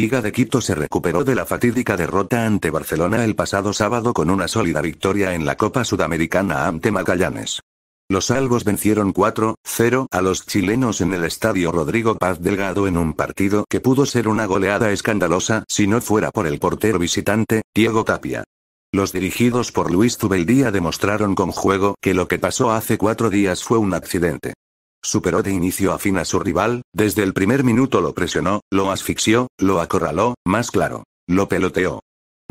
Liga de Quito se recuperó de la fatídica derrota ante Barcelona el pasado sábado con una sólida victoria en la Copa Sudamericana ante Magallanes. Los salvos vencieron 4-0 a los chilenos en el estadio Rodrigo Paz Delgado en un partido que pudo ser una goleada escandalosa si no fuera por el portero visitante, Diego Tapia. Los dirigidos por Luis Zubeldía demostraron con juego que lo que pasó hace cuatro días fue un accidente. Superó de inicio a fin a su rival, desde el primer minuto lo presionó, lo asfixió, lo acorraló, más claro, lo peloteó.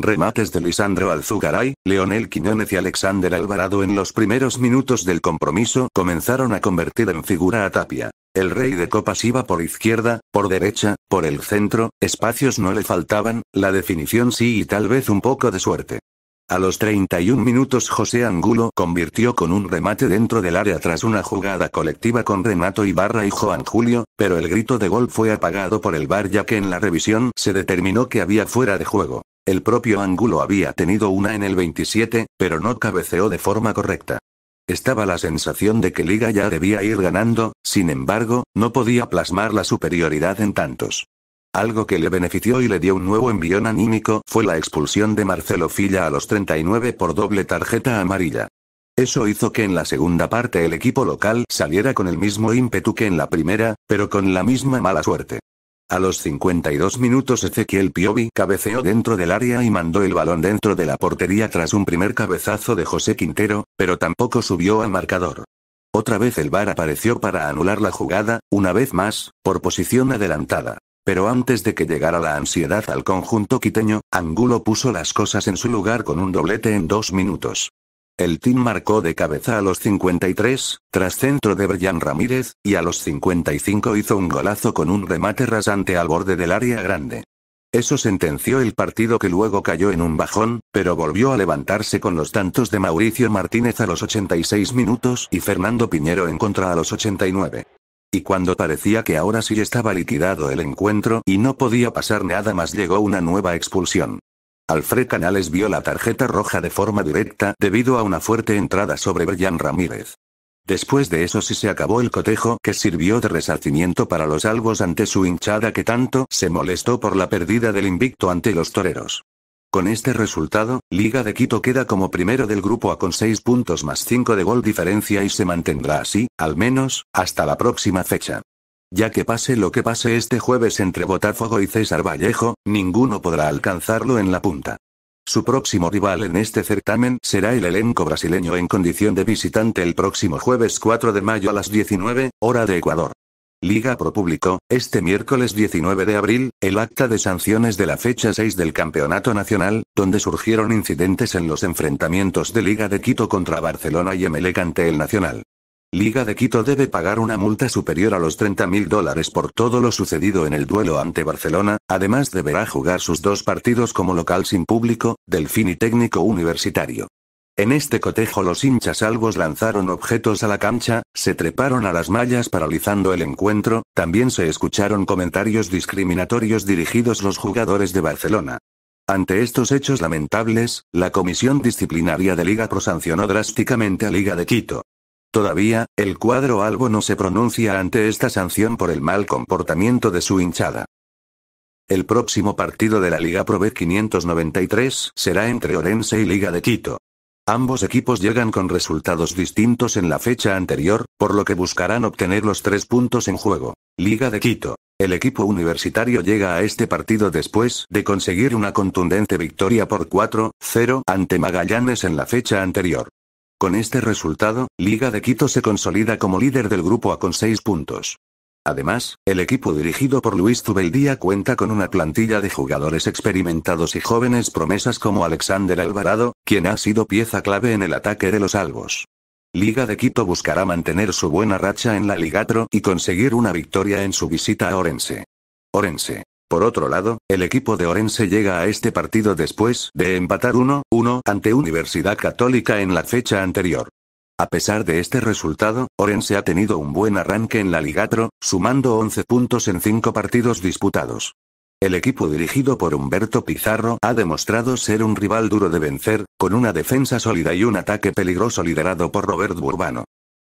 Remates de Lisandro Alzugaray, Leonel Quiñones y Alexander Alvarado en los primeros minutos del compromiso comenzaron a convertir en figura a Tapia. El rey de copas iba por izquierda, por derecha, por el centro, espacios no le faltaban, la definición sí y tal vez un poco de suerte. A los 31 minutos José Angulo convirtió con un remate dentro del área tras una jugada colectiva con Renato Ibarra y Juan Julio, pero el grito de gol fue apagado por el VAR ya que en la revisión se determinó que había fuera de juego. El propio Angulo había tenido una en el 27, pero no cabeceó de forma correcta. Estaba la sensación de que Liga ya debía ir ganando, sin embargo, no podía plasmar la superioridad en tantos. Algo que le benefició y le dio un nuevo envión anímico fue la expulsión de Marcelo Filla a los 39 por doble tarjeta amarilla. Eso hizo que en la segunda parte el equipo local saliera con el mismo ímpetu que en la primera, pero con la misma mala suerte. A los 52 minutos Ezequiel Piovi cabeceó dentro del área y mandó el balón dentro de la portería tras un primer cabezazo de José Quintero, pero tampoco subió al marcador. Otra vez el VAR apareció para anular la jugada, una vez más, por posición adelantada. Pero antes de que llegara la ansiedad al conjunto quiteño, Angulo puso las cosas en su lugar con un doblete en dos minutos. El team marcó de cabeza a los 53, tras centro de Brian Ramírez, y a los 55 hizo un golazo con un remate rasante al borde del área grande. Eso sentenció el partido que luego cayó en un bajón, pero volvió a levantarse con los tantos de Mauricio Martínez a los 86 minutos y Fernando Piñero en contra a los 89. Y cuando parecía que ahora sí estaba liquidado el encuentro y no podía pasar nada más llegó una nueva expulsión. Alfred Canales vio la tarjeta roja de forma directa debido a una fuerte entrada sobre Brian Ramírez. Después de eso sí se acabó el cotejo que sirvió de resarcimiento para los albos ante su hinchada que tanto se molestó por la pérdida del invicto ante los toreros. Con este resultado, Liga de Quito queda como primero del grupo A con 6 puntos más 5 de gol diferencia y se mantendrá así, al menos, hasta la próxima fecha. Ya que pase lo que pase este jueves entre Botafogo y César Vallejo, ninguno podrá alcanzarlo en la punta. Su próximo rival en este certamen será el elenco brasileño en condición de visitante el próximo jueves 4 de mayo a las 19, hora de Ecuador. Liga Pro publicó, este miércoles 19 de abril, el acta de sanciones de la fecha 6 del Campeonato Nacional, donde surgieron incidentes en los enfrentamientos de Liga de Quito contra Barcelona y Emelec ante el Nacional. Liga de Quito debe pagar una multa superior a los 30 mil dólares por todo lo sucedido en el duelo ante Barcelona, además deberá jugar sus dos partidos como local sin público, Delfín y técnico universitario. En este cotejo los hinchas albos lanzaron objetos a la cancha, se treparon a las mallas paralizando el encuentro, también se escucharon comentarios discriminatorios dirigidos los jugadores de Barcelona. Ante estos hechos lamentables, la Comisión Disciplinaria de Liga Pro sancionó drásticamente a Liga de Quito. Todavía, el cuadro albo no se pronuncia ante esta sanción por el mal comportamiento de su hinchada. El próximo partido de la Liga Pro B 593 será entre Orense y Liga de Quito. Ambos equipos llegan con resultados distintos en la fecha anterior, por lo que buscarán obtener los tres puntos en juego. Liga de Quito. El equipo universitario llega a este partido después de conseguir una contundente victoria por 4-0 ante Magallanes en la fecha anterior. Con este resultado, Liga de Quito se consolida como líder del grupo A con 6 puntos. Además, el equipo dirigido por Luis Tubeldía cuenta con una plantilla de jugadores experimentados y jóvenes promesas como Alexander Alvarado, quien ha sido pieza clave en el ataque de los albos. Liga de Quito buscará mantener su buena racha en la Ligatro y conseguir una victoria en su visita a Orense. Orense. Por otro lado, el equipo de Orense llega a este partido después de empatar 1-1 ante Universidad Católica en la fecha anterior. A pesar de este resultado, Orense ha tenido un buen arranque en la Ligatro, sumando 11 puntos en 5 partidos disputados. El equipo dirigido por Humberto Pizarro ha demostrado ser un rival duro de vencer, con una defensa sólida y un ataque peligroso liderado por Robert Burbano.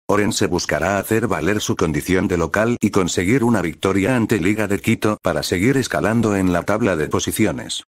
Orense buscará hacer valer su condición de local y conseguir una victoria ante Liga de Quito para seguir escalando en la tabla de posiciones.